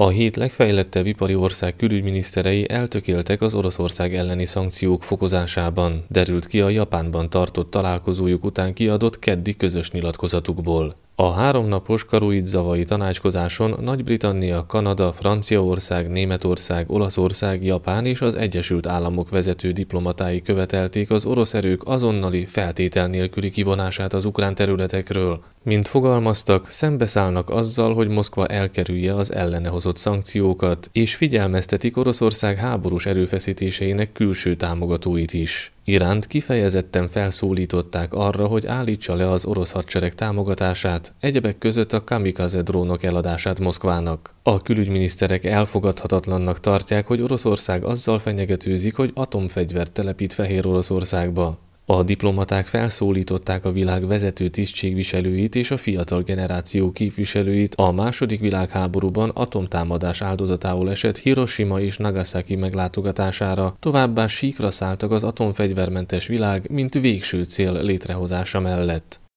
A hét legfejlettebb ipari ország külügyminiszterei eltökéltek az Oroszország elleni szankciók fokozásában, derült ki a Japánban tartott találkozójuk után kiadott keddi közös nyilatkozatukból. A háromnapos zavai tanácskozáson Nagy-Britannia, Kanada, Franciaország, Németország, Olaszország, Japán és az Egyesült Államok vezető diplomatái követelték az orosz erők azonnali, feltétel nélküli kivonását az ukrán területekről. Mint fogalmaztak, szembeszállnak azzal, hogy Moszkva elkerülje az ellene hozott szankciókat, és figyelmeztetik Oroszország háborús erőfeszítéseinek külső támogatóit is. Iránt kifejezetten felszólították arra, hogy állítsa le az orosz hadsereg támogatását, egyebek között a kamikaze drónok eladását Moszkvának. A külügyminiszterek elfogadhatatlannak tartják, hogy Oroszország azzal fenyegetőzik, hogy atomfegyvert telepít Fehér Oroszországba. A diplomaták felszólították a világ vezető tisztségviselőit és a fiatal generáció képviselőit a második világháborúban atomtámadás áldozatául esett Hiroshima és Nagasaki meglátogatására, továbbá síkra szálltak az atomfegyvermentes világ, mint végső cél létrehozása mellett.